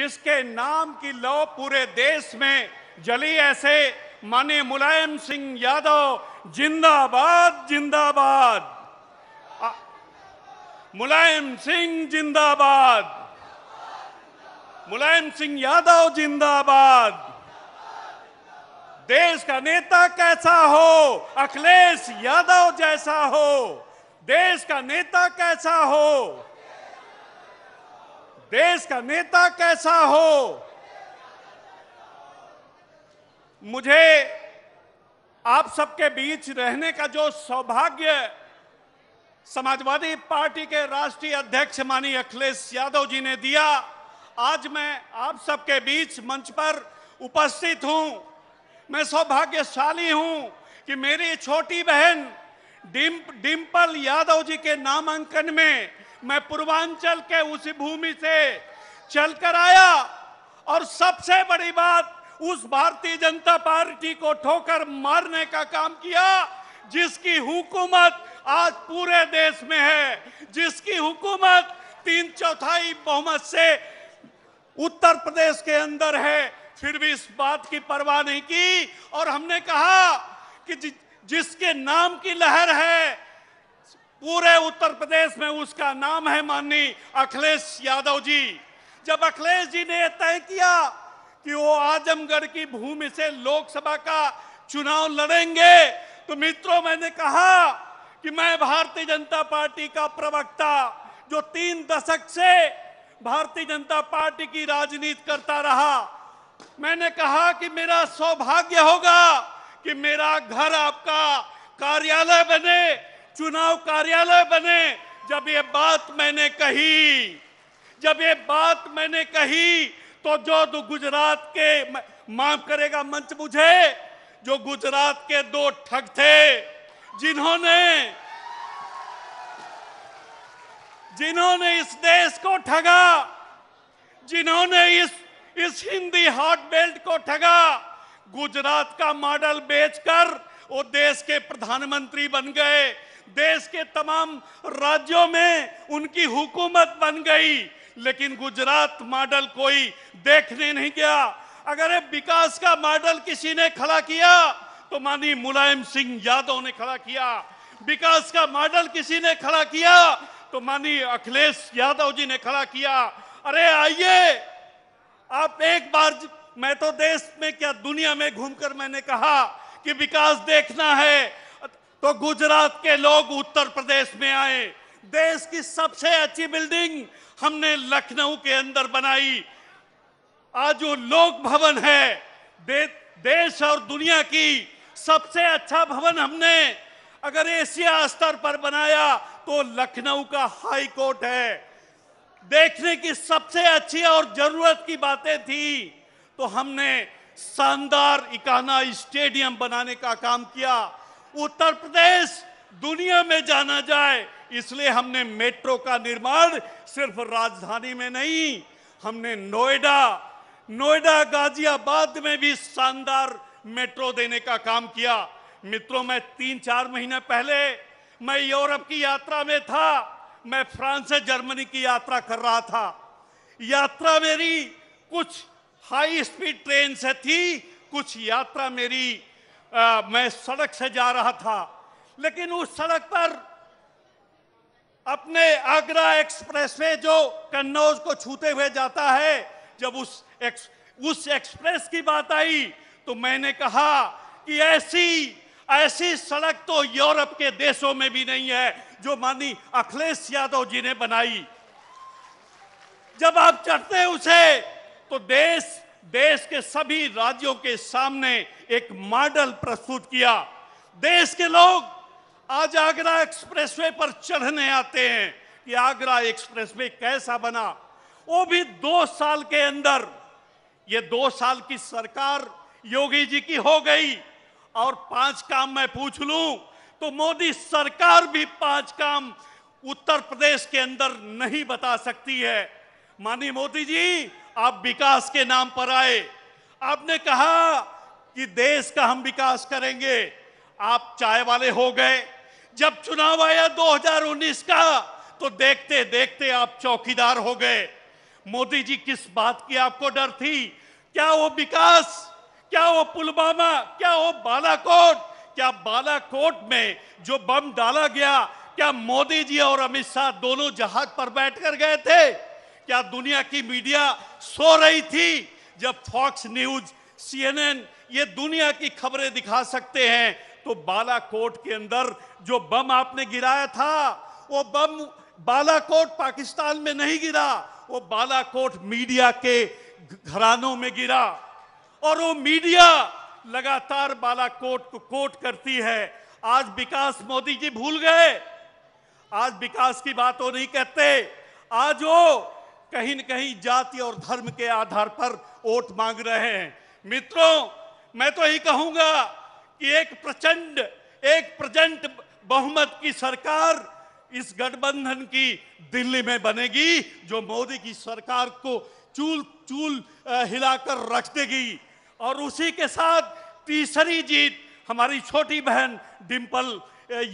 जिसके नाम की लौ पूरे देश में जली ऐसे माने मुलायम सिंह यादव जिंदाबाद जिंदाबाद मुलायम सिंह जिंदाबाद मुलायम सिंह यादव जिंदाबाद देश का नेता कैसा हो अखिलेश यादव जैसा हो देश का नेता कैसा हो देश का नेता कैसा हो मुझे आप सबके बीच रहने का जो सौभाग्य समाजवादी पार्टी के राष्ट्रीय अध्यक्ष माननीय अखिलेश यादव जी ने दिया आज मैं आप सबके बीच मंच पर उपस्थित हूं मैं सौभाग्यशाली हूं कि मेरी छोटी बहन डिम्प डिम्पल यादव जी के नामांकन में मैं पूर्वांचल के उसी भूमि से चलकर आया और सबसे बड़ी बात उस भारतीय जनता पार्टी को ठोकर मारने का काम किया जिसकी हुकूमत आज पूरे देश में है जिसकी हुकूमत तीन चौथाई बहुमत से उत्तर प्रदेश के अंदर है फिर भी इस बात की परवाह नहीं की और हमने कहा कि जिसके नाम की लहर है पूरे उत्तर प्रदेश में उसका नाम है माननीय अखिलेश यादव जी जब अखिलेश जी ने तय किया कि वो आजमगढ़ की भूमि से लोकसभा का चुनाव लड़ेंगे तो मित्रों मैंने कहा कि मैं भारतीय जनता पार्टी का प्रवक्ता जो तीन दशक से भारतीय जनता पार्टी की राजनीति करता रहा मैंने कहा कि मेरा सौभाग्य होगा कि मेरा घर आपका कार्यालय बने चुनाव कार्यालय बने जब ये बात मैंने कही जब ये बात मैंने कही तो जो तो गुजरात के माफ करेगा मंच मुझे जो गुजरात के दो ठग थे जिन्होंने जिन्होंने इस देश को ठगा जिन्होंने इस इस हिंदी हार्ट बेल्ट को ठगा गुजरात का मॉडल बेचकर वो देश के प्रधानमंत्री बन गए देश के तमाम राज्यों में उनकी हुकूमत बन गई लेकिन गुजरात मॉडल कोई देखने नहीं गया अगर विकास का मॉडल किसी ने खड़ा किया तो मानी मुलायम सिंह यादव ने खड़ा किया विकास का मॉडल किसी ने खड़ा किया तो मानी अखिलेश यादव जी ने खड़ा किया अरे आइए आप एक बार मैं तो देश में क्या दुनिया में घूमकर मैंने कहा कि विकास देखना है तो गुजरात के लोग उत्तर प्रदेश में आए देश की सबसे अच्छी बिल्डिंग हमने लखनऊ के अंदर बनाई आज जो लोक भवन है दे, देश और दुनिया की सबसे अच्छा भवन हमने अगर एशिया स्तर पर बनाया तो लखनऊ का हाई कोर्ट है देखने की सबसे अच्छी और जरूरत की बातें थी तो हमने शानदार इकाना स्टेडियम बनाने का काम किया उत्तर प्रदेश दुनिया में जाना जाए इसलिए हमने मेट्रो का निर्माण सिर्फ राजधानी में नहीं हमने नोएडा नोएडा गाजियाबाद में भी शानदार मेट्रो देने का काम किया मित्रों मैं तीन चार महीने पहले मैं यूरोप की यात्रा में था मैं फ्रांस से जर्मनी की यात्रा कर रहा था यात्रा मेरी कुछ हाई स्पीड ट्रेन से थी कुछ यात्रा मेरी आ, मैं सड़क से जा रहा था लेकिन उस सड़क पर अपने आगरा एक्सप्रेस वे जो कन्नौज को छूते हुए जाता है जब उस एक्स, उस एक्सप्रेस की बात आई तो मैंने कहा कि ऐसी ऐसी सड़क तो यूरोप के देशों में भी नहीं है जो मानी अखिलेश यादव जी ने बनाई जब आप चढ़ते उसे तो देश देश के सभी राज्यों के सामने एक मॉडल प्रस्तुत किया देश के लोग आज आगरा एक्सप्रेसवे पर चढ़ने आते हैं कि आगरा एक्सप्रेसवे कैसा बना वो भी दो साल के अंदर ये दो साल की सरकार योगी जी की हो गई और पांच काम मैं पूछ लूं तो मोदी सरकार भी पांच काम उत्तर प्रदेश के अंदर नहीं बता सकती है माननीय मोदी जी आप विकास के नाम पर आए आपने कहा कि देश का हम विकास करेंगे आप चाय वाले हो गए जब चुनाव आया 2019 का तो देखते देखते आप चौकीदार हो गए मोदी जी किस बात की आपको डर थी क्या वो विकास क्या वो पुलवामा क्या वो बालाकोट क्या बालाकोट में जो बम डाला गया क्या मोदी जी और अमित शाह दोनों जहाज पर बैठकर गए थे क्या दुनिया की मीडिया सो रही थी जब फॉक्स न्यूज सीएनएन ये दुनिया की खबरें दिखा सकते हैं तो बालाकोट के अंदर जो बम आपने गिराया था वो बम बालाकोट पाकिस्तान में नहीं गिरा वो बालाकोट मीडिया के घरानों में गिरा और वो मीडिया लगातार बालाकोट को कोट करती है आज विकास मोदी जी भूल गए आज विकास की बात वो नहीं कहते आज वो कहीं न कहीं जाति और धर्म के आधार पर वोट मांग रहे हैं मित्रों मैं तो यही कहूंगा कि एक प्रचंड एक प्रचंड बहुमत की सरकार इस गठबंधन की दिल्ली में बनेगी जो मोदी की सरकार को चूल चूल हिलाकर रख देगी और उसी के साथ तीसरी जीत हमारी छोटी बहन डिम्पल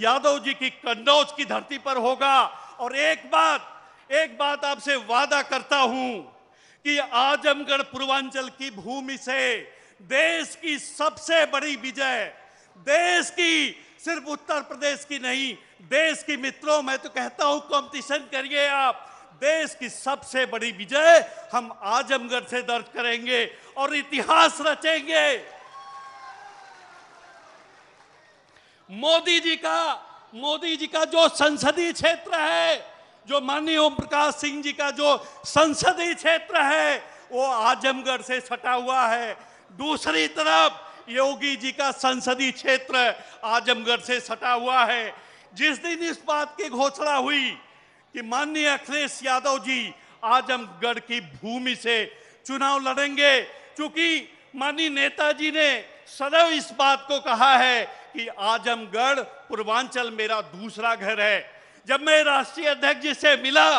यादव जी की कन्नौज की धरती पर होगा और एक बात एक बात आपसे वादा करता हूं कि आजमगढ़ पूर्वांचल की भूमि से देश की सबसे बड़ी विजय देश की सिर्फ उत्तर प्रदेश की नहीं देश की मित्रों मैं तो कहता हूं कंपटीशन करिए आप देश की सबसे बड़ी विजय हम आजमगढ़ से दर्ज करेंगे और इतिहास रचेंगे मोदी जी का मोदी जी का जो संसदीय क्षेत्र है जो माननीय ओम प्रकाश सिंह जी का जो संसदीय क्षेत्र है वो आजमगढ़ से सटा हुआ है दूसरी तरफ योगी जी का संसदीय क्षेत्र आजमगढ़ से सटा हुआ है जिस दिन इस बात की घोषणा हुई कि माननीय अखिलेश यादव जी आजमगढ़ की भूमि से चुनाव लड़ेंगे क्योंकि माननीय नेताजी ने सदैव इस बात को कहा है कि आजमगढ़ पूर्वांचल मेरा दूसरा घर है जब मैं राष्ट्रीय अध्यक्ष जी से मिला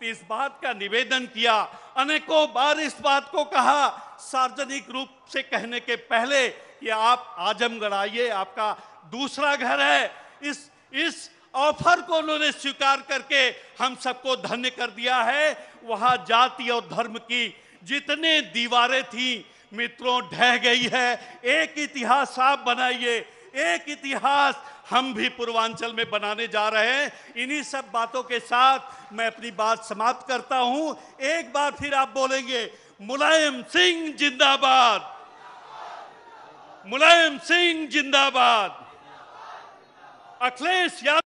तो इस बात का निवेदन किया अनेकों बार इस बात को कहा सार्वजनिक रूप से कहने के पहले कि आप आजमगढ़ आइए आपका दूसरा घर है इस इस ऑफर को उन्होंने स्वीकार करके हम सबको धन्य कर दिया है वहां जाति और धर्म की जितने दीवारें थी मित्रों ढह गई है एक इतिहास आप बनाइए एक इतिहास हम भी पूर्वांचल में बनाने जा रहे हैं इन्हीं सब बातों के साथ मैं अपनी बात समाप्त करता हूं एक बार फिर आप बोलेंगे मुलायम सिंह जिंदाबाद मुलायम सिंह जिंदाबाद अखिलेश यादव